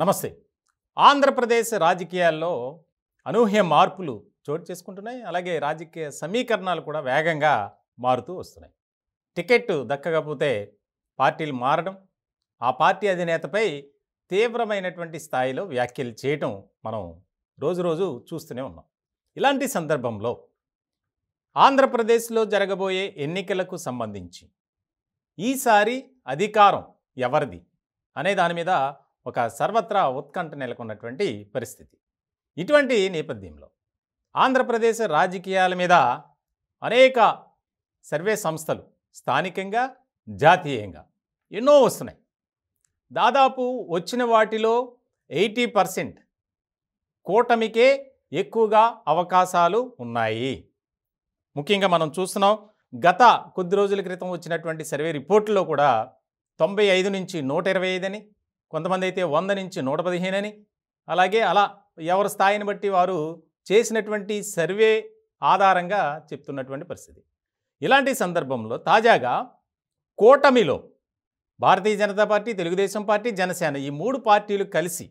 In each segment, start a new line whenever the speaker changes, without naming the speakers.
నమస్తే ఆంధ్రప్రదేశ్ రాజకీయాల్లో అనూహ్య మార్పులు చోటు చేసుకుంటున్నాయి అలాగే రాజకీయ సమీకరణాలు కూడా వేగంగా మారుతూ వస్తున్నాయి టికెట్ దక్కకపోతే పార్టీలు మారడం ఆ పార్టీ అధినేతపై తీవ్రమైనటువంటి స్థాయిలో వ్యాఖ్యలు చేయటం మనం రోజు రోజు చూస్తూనే ఉన్నాం ఇలాంటి సందర్భంలో ఆంధ్రప్రదేశ్లో జరగబోయే ఎన్నికలకు సంబంధించి ఈసారి అధికారం ఎవరిది అనే దాని మీద ఒక సర్వత్రా ఉత్కంఠ నెలకొన్నటువంటి పరిస్థితి ఇటువంటి నేపథ్యంలో ఆంధ్రప్రదేశ్ రాజకీయాల మీద అనేక సర్వే సంస్థలు స్థానికంగా జాతీయంగా ఎన్నో వస్తున్నాయి దాదాపు వచ్చిన వాటిలో ఎయిటీ పర్సెంట్ కూటమికే ఎక్కువగా అవకాశాలు ఉన్నాయి ముఖ్యంగా మనం చూస్తున్నాం గత కొద్ది రోజుల క్రితం వచ్చినటువంటి సర్వే రిపోర్టులో కూడా తొంభై ఐదు నుంచి నూట ఇరవై ఐదు అని కొంతమంది అయితే వంద నుంచి నూట పదిహేనని అలాగే అలా ఎవరి స్థాయిని బట్టి వారు చేసినటువంటి సర్వే ఆధారంగా చెప్తున్నటువంటి పరిస్థితి ఇలాంటి సందర్భంలో తాజాగా కూటమిలో భారతీయ జనతా పార్టీ తెలుగుదేశం పార్టీ జనసేన ఈ మూడు పార్టీలు కలిసి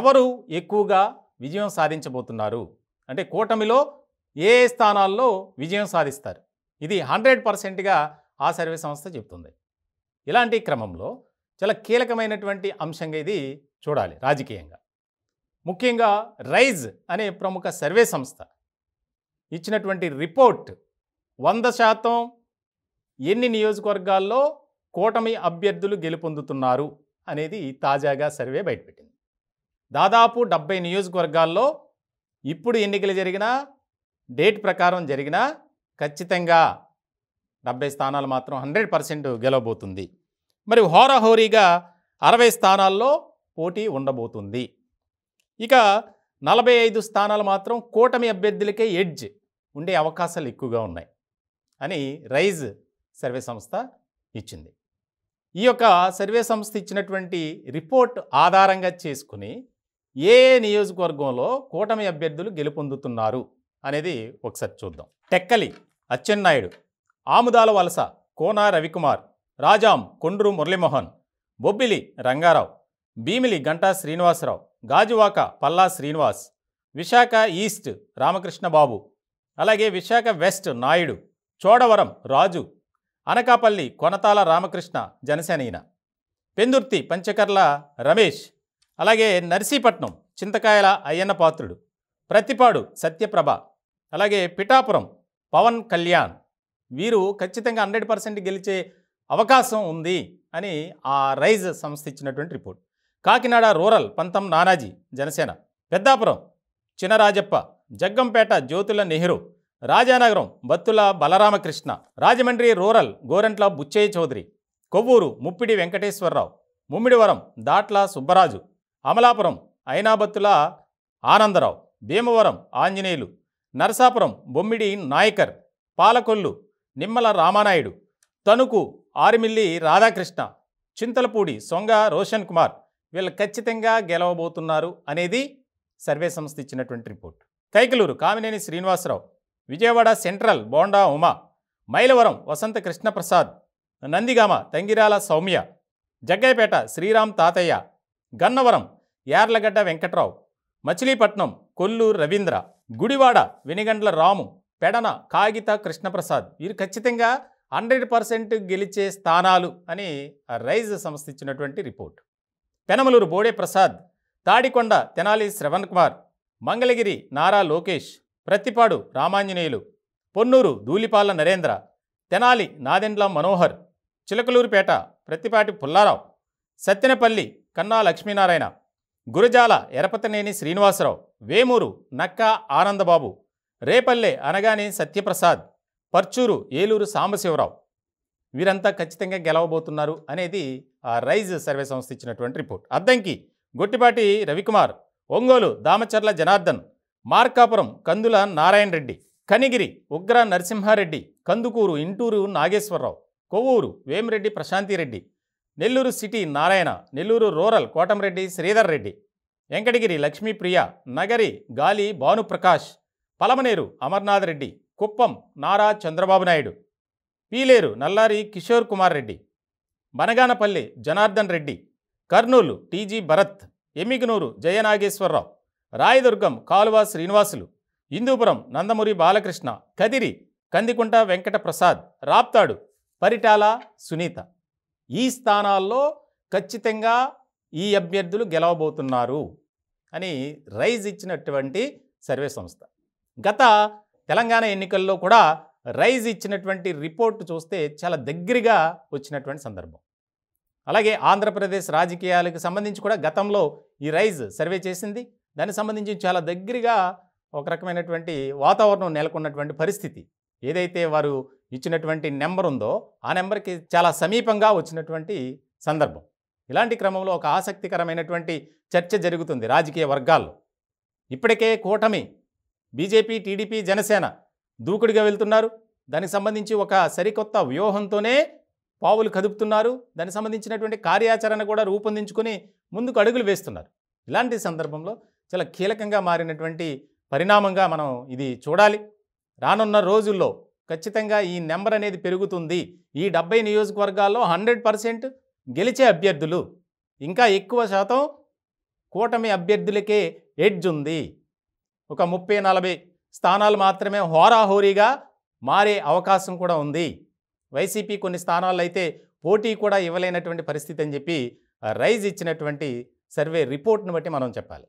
ఎవరు ఎక్కువగా విజయం సాధించబోతున్నారు అంటే కూటమిలో ఏ స్థానాల్లో విజయం సాధిస్తారు ఇది హండ్రెడ్ పర్సెంట్గా ఆ సర్వే సంస్థ చెబుతుంది ఇలాంటి క్రమంలో చాలా కీలకమైనటువంటి అంశంగా ఇది చూడాలి రాజకీయంగా ముఖ్యంగా రైజ్ అనే ప్రముఖ సర్వే సంస్థ ఇచ్చినటువంటి రిపోర్ట్ వంద శాతం ఎన్ని నియోజకవర్గాల్లో కూటమి అభ్యర్థులు గెలుపొందుతున్నారు అనేది తాజాగా సర్వే బయటపెట్టింది దాదాపు డెబ్బై నియోజకవర్గాల్లో ఇప్పుడు ఎన్నికలు జరిగినా డేట్ ప్రకారం జరిగినా ఖచ్చితంగా డెబ్బై స్థానాలు మాత్రం హండ్రెడ్ పర్సెంట్ గెలవబోతుంది మరి హోరాహోరీగా అరవై స్థానాల్లో పోటీ ఉండబోతుంది ఇక నలభై ఐదు స్థానాలు మాత్రం కూటమి అభ్యర్థులకే ఎడ్జ్ ఉండే అవకాశాలు ఎక్కువగా ఉన్నాయి అని రైజ్ సర్వే సంస్థ ఇచ్చింది ఈ యొక్క సర్వే సంస్థ ఇచ్చినటువంటి రిపోర్ట్ ఆధారంగా చేసుకుని ఏ నియోజకవర్గంలో కూటమి అభ్యర్థులు గెలుపొందుతున్నారు అనేది ఒకసారి చూద్దాం టెక్కలి అచ్చెన్నాయుడు ఆముదాల వలస కోన రవికుమార్ రాజాం కొండ్రు మురళీమోహన్ బొబ్బిలి రంగారావు భీమిలి గంటా శ్రీనివాసరావు గాజువాక పల్లా శ్రీనివాస్ విశాఖ ఈస్ట్ రామకృష్ణబాబు అలాగే విశాఖ వెస్ట్ నాయుడు చోడవరం రాజు అనకాపల్లి కొనతాల రామకృష్ణ జనసేనయన పెందుర్తి పంచకర్ల రమేష్ అలాగే నర్సీపట్నం చింతకాయల అయ్యన్న పాత్రుడు ప్రతిపాడు సత్యప్రభ అలాగే పిఠాపురం పవన్ కళ్యాణ్ వీరు ఖచ్చితంగా హండ్రెడ్ పర్సెంట్ గెలిచే అవకాశం ఉంది అని ఆ రైజ్ సంస్థ ఇచ్చినటువంటి report Kakinada rural Pantham Nanaji Janasena Peddapuram Chinarajappa Jaggampeta Jyothula Nehru Rajanagaram Battula Balaramakrishna Rajahmundry rural Gorantla Butchaiah Chowdary Kovvur Muppidi Venkateswararao Mummidivaram Datla Subbaraju Amalapuram Ayinabathula Anandarao Bhimavaram Anjaneyulu Narasapuram Bommidi Nayakar Palakollu Nimmala Ramanaidu Tanuku Arimilli Radhakrishna Chintalapudi Songa Roshan Kumar వీళ్ళు ఖచ్చితంగా గెలవబోతున్నారు అనేది సర్వే సంస్థ ఇచ్చినటువంటి రిపోర్ట్ కైకలూరు కామినేని శ్రీనివాసరావు విజయవాడ సెంట్రల్ బోండా ఉమా మైలవరం వసంత కృష్ణప్రసాద్ నందిగామ తంగిరాల సౌమ్య జగ్గైపేట శ్రీరామ్ తాతయ్య గన్నవరం యార్లగడ్డ వెంకట్రావు మచిలీపట్నం కొల్లు రవీంద్ర గుడివాడ వెనిగండ్ల రాము పెడన కాగిత కృష్ణప్రసాద్ వీరు ఖచ్చితంగా హండ్రెడ్ పర్సెంట్ గెలిచే స్థానాలు అని రైజ్ సంస్థ ఇచ్చినటువంటి రిపోర్ట్ పెనమలూరు బోడే ప్రసాద్ తాడికొండ తెనాలి శ్రవణ్ కుమార్ మంగళగిరి నారా లోకేష్ ప్రత్తిపాడు రామాంజనేయులు పొన్నూరు ధూలిపాల నరేంద్ర తెనాలి నాదెండ్ల మనోహర్ చిలకలూరుపేట ప్రత్తిపాటి పుల్లారావు సత్తెనపల్లి కన్నా లక్ష్మీనారాయణ గురజాల ఎరపతనేని శ్రీనివాసరావు వేమూరు నక్కా ఆనందబాబు రేపల్లె అనగానే సత్యప్రసాద్ పర్చూరు ఏలూరు సాంబశివరావు వీరంతా ఖచ్చితంగా గెలవబోతున్నారు అనేది ఆ రైజ్ సర్వే సంస్థ ఇచ్చినటువంటి report Addanki Gottipati Ravikumar Ongole Damacharla Janardhan Markapuram Kandula Narayana Reddy Kanigiri Ugra Narasimhareddy Kandukur Inturu Nageswararao Kovur Vemireddy Prashanthireddy Nellore city Narayana Nellore rural Kotamreddy Sridhar Reddy Venkatagiri Lakshmipriya Nagari Gali Bhanuprakash Palamaner Amarnath Reddy Kuppam Nara Chandrababu Naidu Piler Nallari Kishore Kumar Reddy Banaganapalli Janardhan Reddy Kurnool TG Bharath Yemmiganur Jayanageswararao Rayadurgam Kaluva Srinivasulu ఇందూపురం Nandamuri Balakrishna Kadiri Kandikunta Venkata Prasad Raptadu Paritala Sunitha ఈ స్థానాల్లో ఖచ్చితంగా ఈ అభ్యర్థులు గెలవబోతున్నారు అని రైజ్ ఇచ్చినటువంటి సర్వే సంస్థ గత తెలంగాణ ఎన్నికల్లో కూడా రైజ్ ఇచ్చినటువంటి రిపోర్ట్ చూస్తే చాలా దగ్గరగా వచ్చినటువంటి సందర్భం అలాగే ఆంధ్రప్రదేశ్ రాజకీయాలకు సంబంధించి కూడా గతంలో ఈ రైజ్ సర్వే చేసింది దానికి సంబంధించి చాలా దగ్గరగా ఒక రకమైనటువంటి వాతావరణం నెలకొన్నటువంటి పరిస్థితి ఏదైతే వారు ఇచ్చినటువంటి నెంబర్ ఉందో ఆ నెంబర్కి చాలా సమీపంగా వచ్చినటువంటి సందర్భం ఇలాంటి క్రమంలో ఒక ఆసక్తికరమైనటువంటి చర్చ జరుగుతుంది రాజకీయ వర్గాల్లో ఇప్పటికే కూటమి బీజేపీ టీడీపీ జనసేన దూకుడిగా వెళ్తున్నారు దానికి సంబంధించి ఒక సరికొత్త వ్యూహంతోనే పావులు కదుపుతున్నారు దానికి సంబంధించినటువంటి కార్యాచరణ కూడా రూపొందించుకుని ముందుకు అడుగులు వేస్తున్నారు ఇలాంటి సందర్భంలో చాలా కీలకంగా మారినటువంటి పరిణామంగా మనం ఇది చూడాలి రానున్న రోజుల్లో ఖచ్చితంగా ఈ నెంబర్ అనేది పెరుగుతుంది ఈ డెబ్బై నియోజకవర్గాల్లో హండ్రెడ్ పర్సెంట్ గెలిచే అభ్యర్థులు ఇంకా ఎక్కువ శాతం కూటమి అభ్యర్థులకే ఎడ్జ్ ఉంది ఒక ముప్పై నలభై స్థానాలు మాత్రమే హోరాహోరీగా మారే అవకాశం కూడా ఉంది వైసీపీ కొన్ని స్థానాల్లో అయితే పోటీ కూడా ఇవ్వలేనటువంటి పరిస్థితి అని చెప్పి రైజ్ ఇచ్చినటువంటి సర్వే రిపోర్ట్ను బట్టి మనం చెప్పాలి